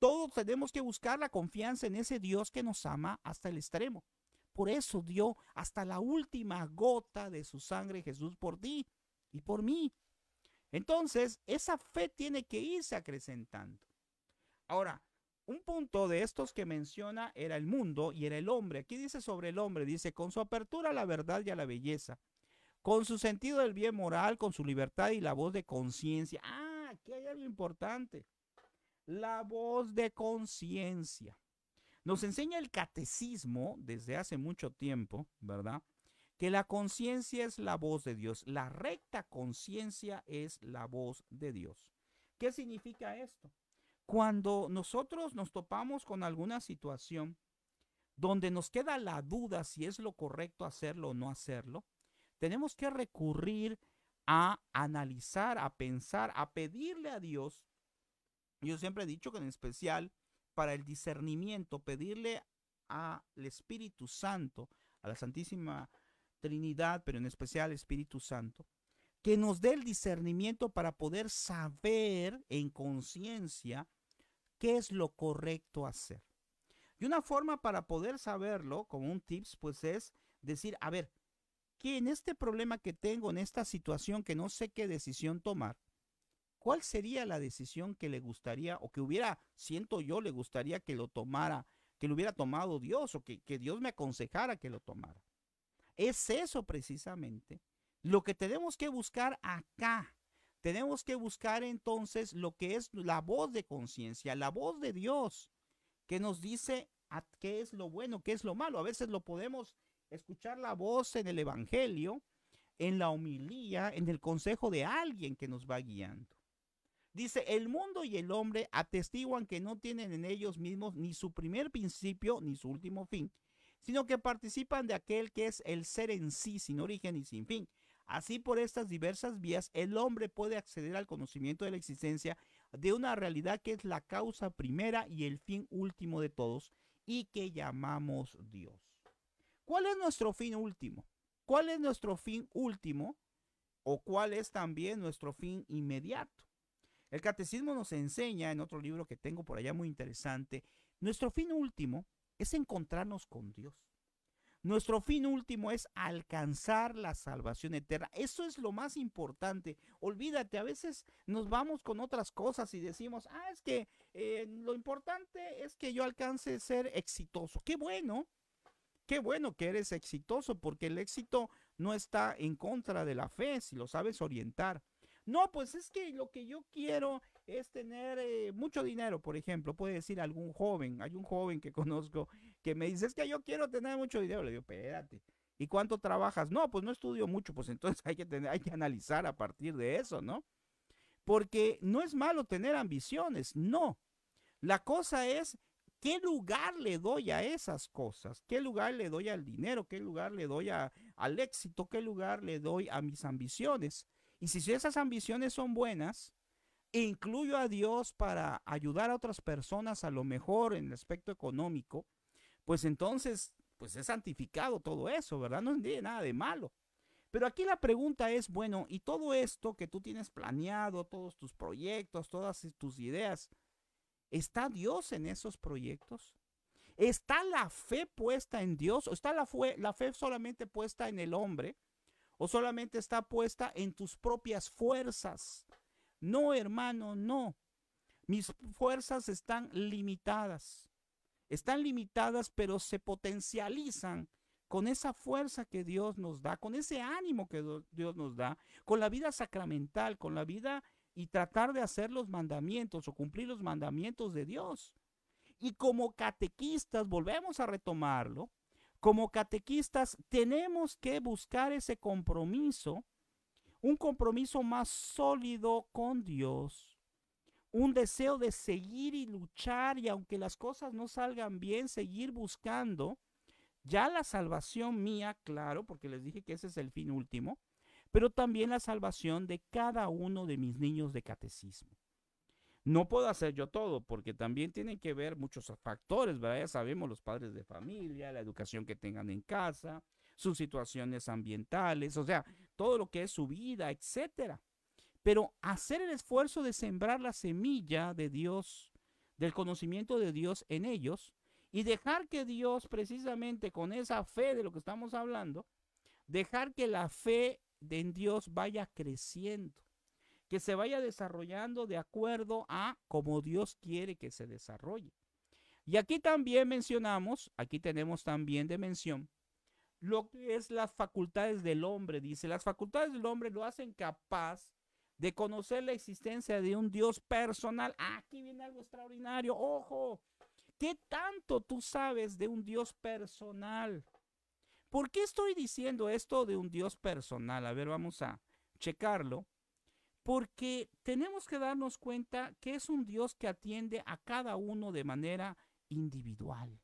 Todos tenemos que buscar la confianza en ese Dios que nos ama hasta el extremo. Por eso dio hasta la última gota de su sangre Jesús por ti y por mí. Entonces, esa fe tiene que irse acrecentando. Ahora, un punto de estos que menciona era el mundo y era el hombre. Aquí dice sobre el hombre, dice, con su apertura a la verdad y a la belleza, con su sentido del bien moral, con su libertad y la voz de conciencia. Ah, aquí hay algo importante la voz de conciencia. Nos enseña el catecismo desde hace mucho tiempo, ¿verdad? Que la conciencia es la voz de Dios, la recta conciencia es la voz de Dios. ¿Qué significa esto? Cuando nosotros nos topamos con alguna situación donde nos queda la duda si es lo correcto hacerlo o no hacerlo, tenemos que recurrir a analizar, a pensar, a pedirle a Dios yo siempre he dicho que en especial para el discernimiento, pedirle al Espíritu Santo, a la Santísima Trinidad, pero en especial al Espíritu Santo, que nos dé el discernimiento para poder saber en conciencia qué es lo correcto hacer. Y una forma para poder saberlo, como un tips, pues es decir, a ver, que en este problema que tengo, en esta situación que no sé qué decisión tomar, ¿cuál sería la decisión que le gustaría o que hubiera, siento yo, le gustaría que lo tomara, que lo hubiera tomado Dios o que, que Dios me aconsejara que lo tomara? Es eso precisamente lo que tenemos que buscar acá. Tenemos que buscar entonces lo que es la voz de conciencia, la voz de Dios, que nos dice qué es lo bueno, qué es lo malo. A veces lo podemos escuchar la voz en el Evangelio, en la homilía, en el consejo de alguien que nos va guiando. Dice, el mundo y el hombre atestiguan que no tienen en ellos mismos ni su primer principio ni su último fin, sino que participan de aquel que es el ser en sí, sin origen y sin fin. Así por estas diversas vías, el hombre puede acceder al conocimiento de la existencia de una realidad que es la causa primera y el fin último de todos, y que llamamos Dios. ¿Cuál es nuestro fin último? ¿Cuál es nuestro fin último? ¿O cuál es también nuestro fin inmediato? El catecismo nos enseña, en otro libro que tengo por allá muy interesante, nuestro fin último es encontrarnos con Dios. Nuestro fin último es alcanzar la salvación eterna. Eso es lo más importante. Olvídate, a veces nos vamos con otras cosas y decimos, ah, es que eh, lo importante es que yo alcance ser exitoso. Qué bueno, qué bueno que eres exitoso, porque el éxito no está en contra de la fe, si lo sabes orientar. No, pues es que lo que yo quiero es tener eh, mucho dinero, por ejemplo, puede decir algún joven, hay un joven que conozco que me dice, es que yo quiero tener mucho dinero, le digo, espérate, ¿y cuánto trabajas? No, pues no estudio mucho, pues entonces hay que, tener, hay que analizar a partir de eso, ¿no? Porque no es malo tener ambiciones, no. La cosa es ¿Qué lugar le doy a esas cosas? ¿Qué lugar le doy al dinero? ¿Qué lugar le doy al éxito? ¿Qué lugar le doy a mis ambiciones? Y si esas ambiciones son buenas, incluyo a Dios para ayudar a otras personas a lo mejor en el aspecto económico, pues entonces, pues es santificado todo eso, ¿verdad? No entiende nada de malo. Pero aquí la pregunta es, bueno, y todo esto que tú tienes planeado, todos tus proyectos, todas tus ideas, ¿está Dios en esos proyectos? ¿Está la fe puesta en Dios o está la la fe solamente puesta en el hombre? o solamente está puesta en tus propias fuerzas. No, hermano, no. Mis fuerzas están limitadas. Están limitadas, pero se potencializan con esa fuerza que Dios nos da, con ese ánimo que Dios nos da, con la vida sacramental, con la vida y tratar de hacer los mandamientos o cumplir los mandamientos de Dios. Y como catequistas, volvemos a retomarlo, como catequistas tenemos que buscar ese compromiso, un compromiso más sólido con Dios, un deseo de seguir y luchar y aunque las cosas no salgan bien, seguir buscando ya la salvación mía, claro, porque les dije que ese es el fin último, pero también la salvación de cada uno de mis niños de catecismo. No puedo hacer yo todo, porque también tienen que ver muchos factores, ¿verdad? Ya sabemos los padres de familia, la educación que tengan en casa, sus situaciones ambientales, o sea, todo lo que es su vida, etcétera. Pero hacer el esfuerzo de sembrar la semilla de Dios, del conocimiento de Dios en ellos, y dejar que Dios, precisamente con esa fe de lo que estamos hablando, dejar que la fe en Dios vaya creciendo que se vaya desarrollando de acuerdo a como Dios quiere que se desarrolle. Y aquí también mencionamos, aquí tenemos también de mención, lo que es las facultades del hombre. Dice, las facultades del hombre lo hacen capaz de conocer la existencia de un Dios personal. aquí viene algo extraordinario. Ojo, ¿qué tanto tú sabes de un Dios personal? ¿Por qué estoy diciendo esto de un Dios personal? A ver, vamos a checarlo porque tenemos que darnos cuenta que es un Dios que atiende a cada uno de manera individual.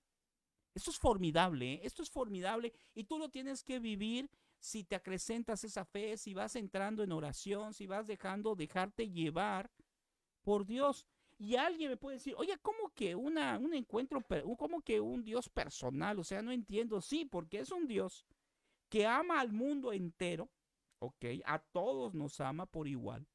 Esto es formidable, ¿eh? esto es formidable y tú lo tienes que vivir si te acrecentas esa fe, si vas entrando en oración, si vas dejando dejarte llevar por Dios. Y alguien me puede decir, oye, ¿cómo que un encuentro, como que un Dios personal? O sea, no entiendo. Sí, porque es un Dios que ama al mundo entero, ¿ok? A todos nos ama por igual.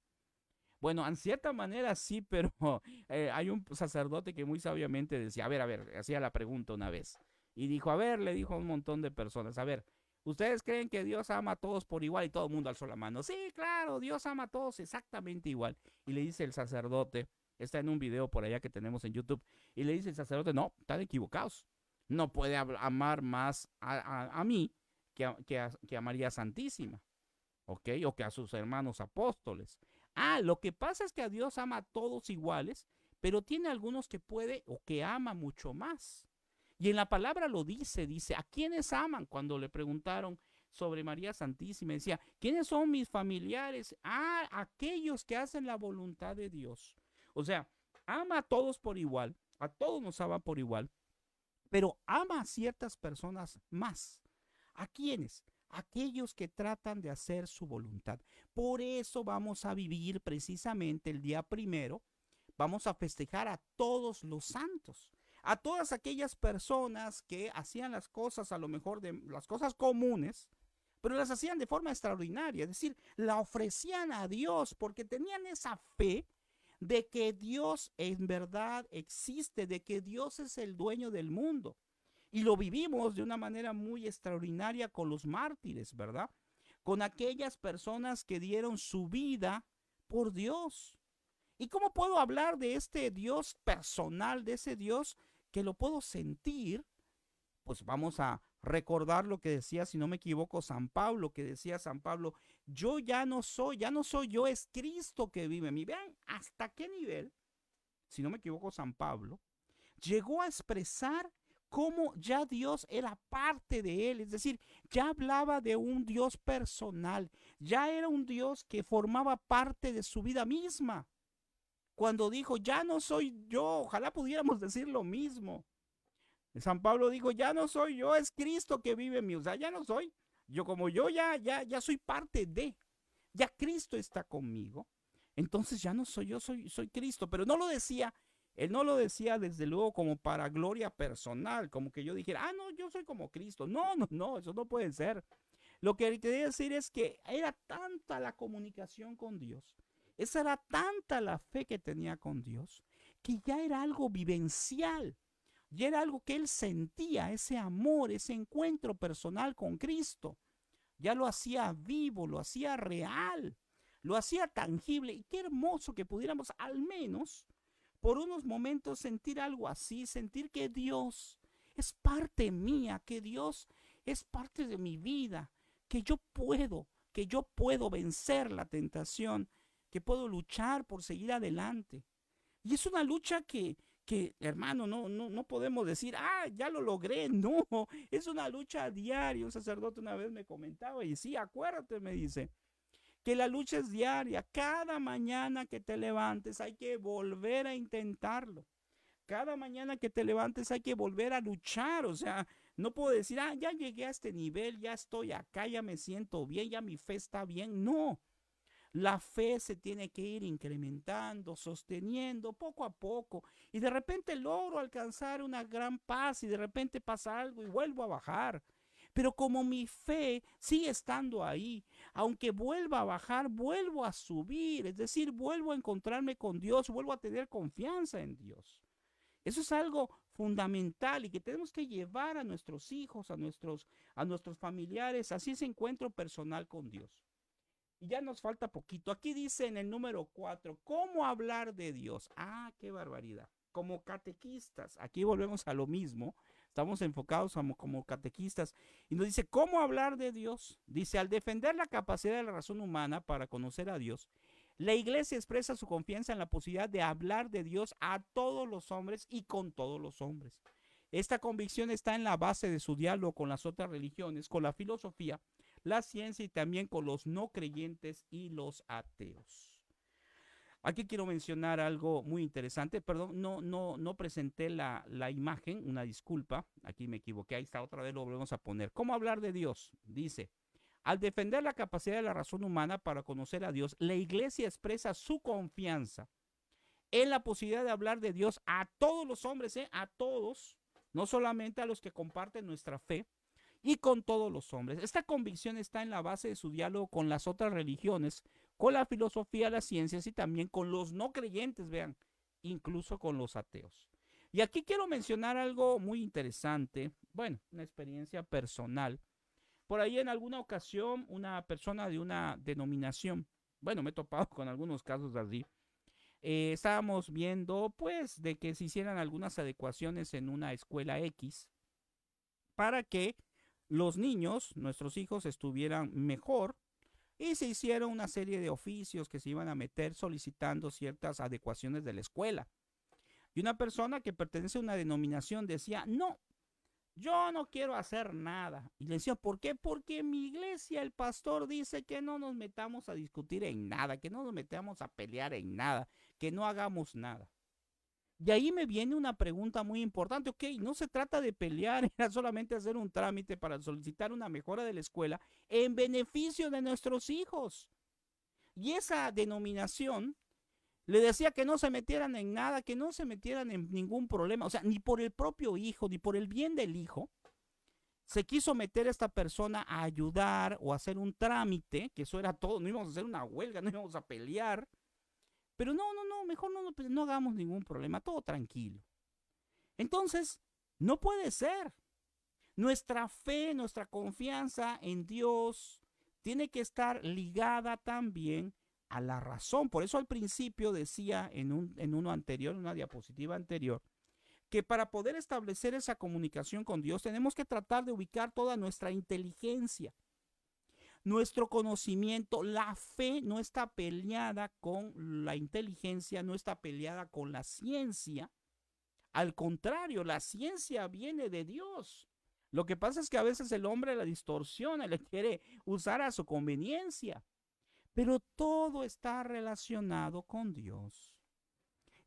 Bueno, en cierta manera sí, pero eh, hay un sacerdote que muy sabiamente decía, a ver, a ver, hacía la pregunta una vez. Y dijo, a ver, le dijo a un montón de personas, a ver, ¿ustedes creen que Dios ama a todos por igual? Y todo el mundo alzó la mano. Sí, claro, Dios ama a todos exactamente igual. Y le dice el sacerdote, está en un video por allá que tenemos en YouTube, y le dice el sacerdote, no, están equivocados. No puede amar más a, mí que que a María Santísima. ¿ok? O que a sus hermanos apóstoles. Ah, lo que pasa es que a Dios ama a todos iguales, pero tiene algunos que puede o que ama mucho más. Y en la palabra lo dice, dice, ¿a quiénes aman? Cuando le preguntaron sobre María Santísima, decía, ¿quiénes son mis familiares? Ah, aquellos que hacen la voluntad de Dios. O sea, ama a todos por igual, a todos nos ama por igual, pero ama a ciertas personas más. ¿A quiénes? aquellos que tratan de hacer su voluntad. Por eso vamos a vivir precisamente el día primero, vamos a festejar a todos los santos, a todas aquellas personas que hacían las cosas a lo mejor de las cosas comunes, pero las hacían de forma extraordinaria, es decir, la ofrecían a Dios porque tenían esa fe de que Dios en verdad existe, de que Dios es el dueño del mundo y lo vivimos de una manera muy extraordinaria con los mártires, ¿verdad? Con aquellas personas que dieron su vida por Dios. ¿Y cómo puedo hablar de este Dios personal, de ese Dios que lo puedo sentir? Pues vamos a recordar lo que decía, si no me equivoco, San Pablo, que decía San Pablo, yo ya no soy, ya no soy yo, es Cristo que vive en mí. Vean hasta qué nivel, si no me equivoco, San Pablo, llegó a expresar cómo ya Dios era parte de él, es decir, ya hablaba de un Dios personal, ya era un Dios que formaba parte de su vida misma. Cuando dijo, ya no soy yo, ojalá pudiéramos decir lo mismo. San Pablo dijo, ya no soy yo, es Cristo que vive en mí, o sea, ya no soy. Yo como yo ya, ya, ya soy parte de, ya Cristo está conmigo. Entonces ya no soy yo, soy, soy Cristo, pero no lo decía él no lo decía desde luego como para gloria personal, como que yo dijera, ah, no, yo soy como Cristo. No, no, no, eso no puede ser. Lo que quería decir es que era tanta la comunicación con Dios, esa era tanta la fe que tenía con Dios, que ya era algo vivencial, ya era algo que él sentía, ese amor, ese encuentro personal con Cristo. Ya lo hacía vivo, lo hacía real, lo hacía tangible. Y qué hermoso que pudiéramos al menos por unos momentos sentir algo así, sentir que Dios es parte mía, que Dios es parte de mi vida, que yo puedo, que yo puedo vencer la tentación, que puedo luchar por seguir adelante. Y es una lucha que, que hermano, no, no, no podemos decir, ah, ya lo logré. No, es una lucha diaria. Un sacerdote una vez me comentaba y sí, acuérdate, me dice, que la lucha es diaria. Cada mañana que te levantes hay que volver a intentarlo. Cada mañana que te levantes hay que volver a luchar. O sea, no puedo decir, ah, ya llegué a este nivel, ya estoy acá, ya me siento bien, ya mi fe está bien. No. La fe se tiene que ir incrementando, sosteniendo poco a poco. Y de repente logro alcanzar una gran paz y de repente pasa algo y vuelvo a bajar. Pero como mi fe sigue estando ahí, aunque vuelva a bajar, vuelvo a subir, es decir, vuelvo a encontrarme con Dios, vuelvo a tener confianza en Dios. Eso es algo fundamental y que tenemos que llevar a nuestros hijos, a nuestros, a nuestros familiares, así ese encuentro personal con Dios. Y ya nos falta poquito. Aquí dice en el número cuatro, ¿cómo hablar de Dios? Ah, qué barbaridad. Como catequistas, aquí volvemos a lo mismo, Estamos enfocados como, catequistas. Y nos dice, ¿cómo hablar de Dios? Dice, al defender la capacidad de la razón humana para conocer a Dios, la iglesia expresa su confianza en la posibilidad de hablar de Dios a todos los hombres y con todos los hombres. Esta convicción está en la base de su diálogo con las otras religiones, con la filosofía, la ciencia y también con los no creyentes y los ateos. Aquí quiero mencionar algo muy interesante. Perdón, no, no, no presenté la, imagen, una disculpa. Aquí me equivoqué. Ahí está, otra vez lo volvemos a poner. ¿Cómo hablar de Dios? Dice, al defender la capacidad de la razón humana para conocer a Dios, la iglesia expresa su confianza en la posibilidad de hablar de Dios a todos los hombres, ¿eh? a todos, no solamente a los que comparten nuestra fe, y con todos los hombres. Esta convicción está en la base de su diálogo con las otras religiones con la filosofía, las ciencias y también con los no creyentes, vean, incluso con los ateos. Y aquí quiero mencionar algo muy interesante, bueno, una experiencia personal. Por ahí en alguna ocasión una persona de una denominación, bueno, me he topado con algunos casos así, eh, estábamos viendo pues de que se hicieran algunas adecuaciones en una escuela X para que los niños, nuestros hijos, estuvieran mejor y se hicieron una serie de oficios que se iban a meter solicitando ciertas adecuaciones de la escuela. Y una persona que pertenece a una denominación decía, no, yo no quiero hacer nada. Y le decía, ¿por qué? Porque mi iglesia, el pastor dice que no nos metamos a discutir en nada, que no nos metamos a pelear en nada, que no hagamos nada. Y ahí me viene una pregunta muy importante. Ok, no se trata de pelear, era solamente hacer un trámite para solicitar una mejora de la escuela en beneficio de nuestros hijos. Y esa denominación le decía que no se metieran en nada, que no se metieran en ningún problema. O sea, ni por el propio hijo, ni por el bien del hijo, se quiso meter esta persona a ayudar o hacer un trámite, que eso era todo. No íbamos a hacer una huelga, no íbamos a pelear. Pero no, no, no, mejor no, pues, no hagamos ningún problema, todo tranquilo. Entonces, no puede ser. Nuestra fe, nuestra confianza en Dios tiene que estar ligada también a la razón. Por eso al principio decía en, en uno anterior, en una diapositiva anterior, que para poder establecer esa comunicación con Dios tenemos que tratar de ubicar toda nuestra inteligencia, nuestro conocimiento, la fe no está peleada con la inteligencia, no está peleada con la ciencia. Al contrario, la ciencia viene de Dios. Lo que pasa es que a veces el hombre la distorsiona, le quiere usar a su conveniencia. Pero todo está relacionado con Dios.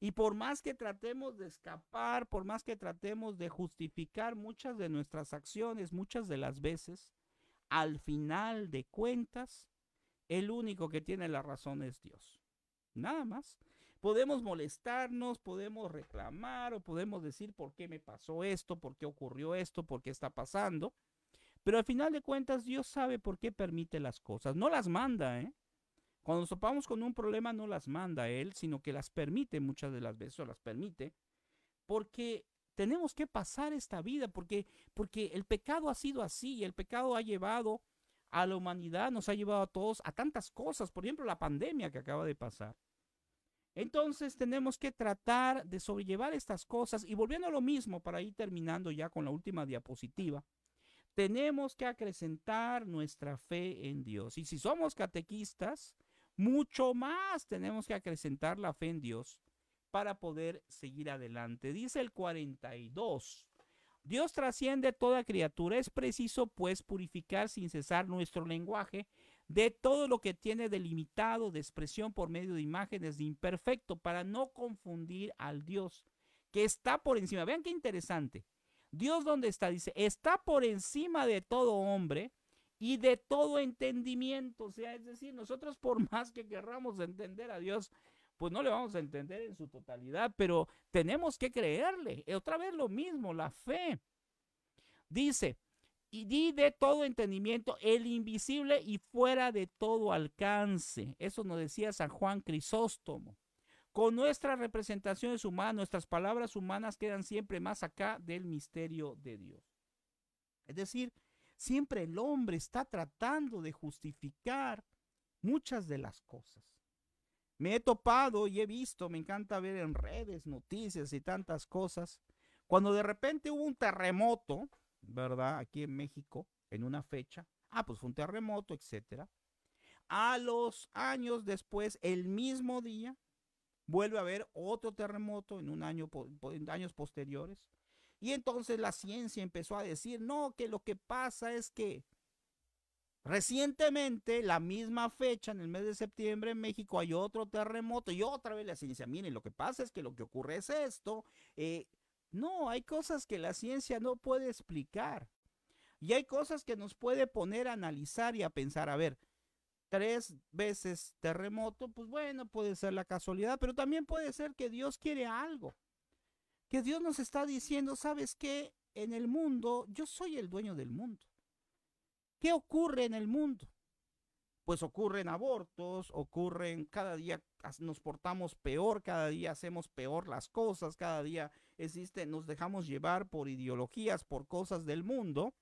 Y por más que tratemos de escapar, por más que tratemos de justificar muchas de nuestras acciones, muchas de las veces, al final de cuentas, el único que tiene la razón es Dios. Nada más. Podemos molestarnos, podemos reclamar o podemos decir por qué me pasó esto, por qué ocurrió esto, por qué está pasando. Pero al final de cuentas, Dios sabe por qué permite las cosas. No las manda, ¿eh? Cuando nos topamos con un problema, no las manda Él, sino que las permite muchas de las veces, o las permite, porque tenemos que pasar esta vida porque, porque el pecado ha sido así, el pecado ha llevado a la humanidad, nos ha llevado a todos a tantas cosas, por ejemplo, la pandemia que acaba de pasar. Entonces tenemos que tratar de sobrellevar estas cosas y volviendo a lo mismo, para ir terminando ya con la última diapositiva, tenemos que acrecentar nuestra fe en Dios. Y si somos catequistas, mucho más tenemos que acrecentar la fe en Dios para poder seguir adelante. Dice el 42. Dios trasciende toda criatura. Es preciso, pues, purificar sin cesar nuestro lenguaje de todo lo que tiene delimitado de expresión por medio de imágenes de imperfecto para no confundir al Dios que está por encima. Vean qué interesante. Dios dónde está, dice, está por encima de todo hombre y de todo entendimiento. O sea, es decir, nosotros por más que querramos entender a Dios, pues no le vamos a entender en su totalidad, pero tenemos que creerle. Eh, otra vez lo mismo, la fe. Dice, y di de todo entendimiento el invisible y fuera de todo alcance. Eso nos decía San Juan Crisóstomo. Con nuestras representaciones humanas, nuestras palabras humanas quedan siempre más acá del misterio de Dios. Es decir, siempre el hombre está tratando de justificar muchas de las cosas. Me he topado y he visto, me encanta ver en redes, noticias y tantas cosas. Cuando de repente hubo un terremoto, ¿verdad? Aquí en México, en una fecha. Ah, pues fue un terremoto, etcétera. A los años después, el mismo día, vuelve a haber otro terremoto en un año en años posteriores. Y entonces la ciencia empezó a decir, "No, que lo que pasa es que Recientemente, la misma fecha, en el mes de septiembre, en México hay otro terremoto y otra vez la ciencia, miren, lo que pasa es que lo que ocurre es esto. Eh, no, hay cosas que la ciencia no puede explicar. Y hay cosas que nos puede poner a analizar y a pensar, a ver, tres veces terremoto, pues bueno, puede ser la casualidad, pero también puede ser que Dios quiere algo. Que Dios nos está diciendo, ¿sabes qué? En el mundo, yo soy el dueño del mundo. ¿Qué ocurre en el mundo? Pues ocurren abortos, ocurren cada día nos portamos peor, cada día hacemos peor las cosas, cada día existe, nos dejamos llevar por ideologías, por cosas del mundo.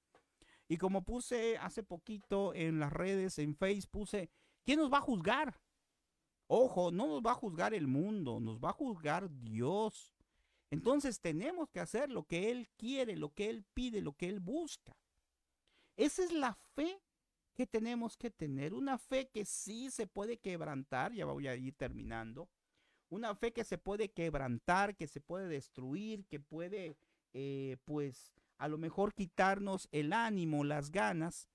Y como puse hace poquito en las redes, en Facebook, puse, ¿quién nos va a juzgar? Ojo, no nos va a juzgar el mundo, nos va a juzgar Dios. Entonces tenemos que hacer lo que Él quiere, lo que Él pide, lo que Él busca. Esa es la fe que tenemos que tener, una fe que sí se puede quebrantar, ya voy a ir terminando, una fe que se puede quebrantar, que se puede destruir, que puede, eh, pues, a lo mejor quitarnos el ánimo, las ganas,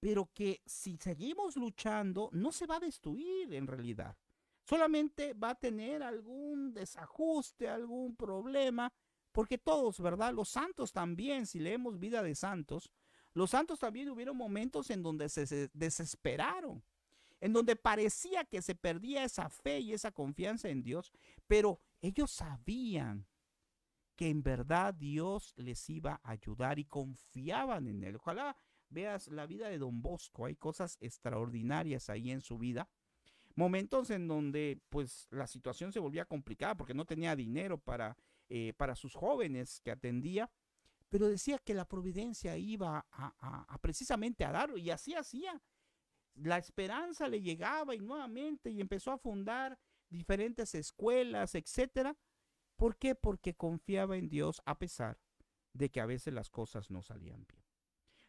pero que si seguimos luchando, no se va a destruir en realidad. Solamente va a tener algún desajuste, algún problema, porque todos, ¿verdad? Los santos también, si leemos vida de santos, los santos también hubieron momentos en donde se desesperaron, en donde parecía que se perdía esa fe y esa confianza en Dios, pero ellos sabían que en verdad Dios les iba a ayudar y confiaban en Él. Ojalá veas la vida de don Bosco, hay cosas extraordinarias ahí en su vida. Momentos en donde pues la situación se volvía complicada porque no tenía dinero para, eh, para sus jóvenes que atendía pero decía que la providencia iba a, precisamente a darlo y así hacía. La esperanza le llegaba y nuevamente y empezó a fundar diferentes escuelas, etcétera. ¿Por qué? Porque confiaba en Dios a pesar de que a veces las cosas no salían bien.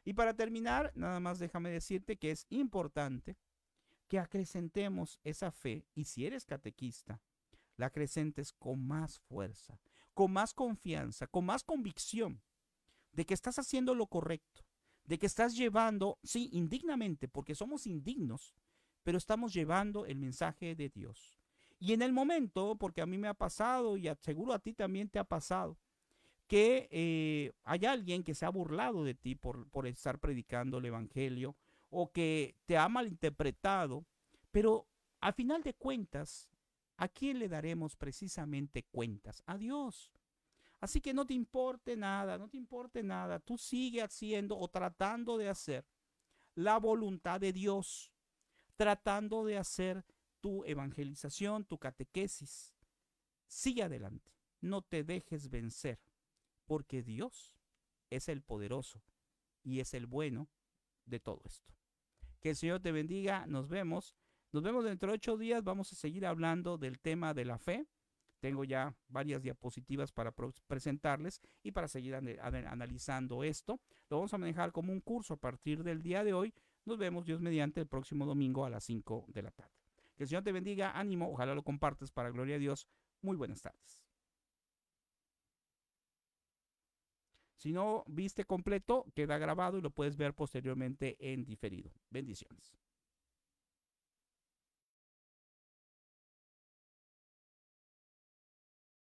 Y para terminar, nada más déjame decirte que es importante que acrecentemos esa fe y si eres catequista, la acrecentes con más fuerza, con más confianza, con más convicción de que estás haciendo lo correcto, de que estás llevando, sí, indignamente, porque somos indignos, pero estamos llevando el mensaje de Dios. Y en el momento, porque a mí me ha pasado y seguro a ti también te ha pasado, que eh, hay alguien que se ha burlado de ti por, por estar predicando el Evangelio o que te ha malinterpretado, pero a final de cuentas, ¿a quién le daremos precisamente cuentas? A Dios. Así que no te importe nada, no te importe nada. Tú sigue haciendo o tratando de hacer la voluntad de Dios, tratando de hacer tu evangelización, tu catequesis. Sigue adelante, no te dejes vencer, porque Dios es el poderoso y es el bueno de todo esto. Que el Señor te bendiga, nos vemos. Nos vemos dentro de ocho días, vamos a seguir hablando del tema de la fe tengo ya varias diapositivas para presentarles y para seguir analizando esto. Lo vamos a manejar como un curso a partir del día de hoy. Nos vemos, Dios mediante, el próximo domingo a las 5 de la tarde. Que el Señor te bendiga, ánimo, ojalá lo compartes para gloria a Dios. Muy buenas tardes. Si no viste completo, queda grabado y lo puedes ver posteriormente en diferido. Bendiciones.